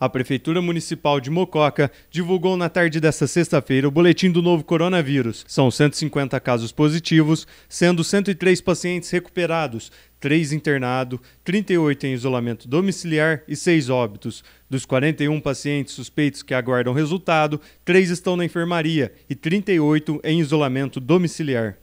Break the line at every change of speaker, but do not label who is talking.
A Prefeitura Municipal de Mococa divulgou na tarde desta sexta-feira o boletim do novo coronavírus. São 150 casos positivos, sendo 103 pacientes recuperados, 3 internados, 38 em isolamento domiciliar e 6 óbitos. Dos 41 pacientes suspeitos que aguardam resultado, 3 estão na enfermaria e 38 em isolamento domiciliar.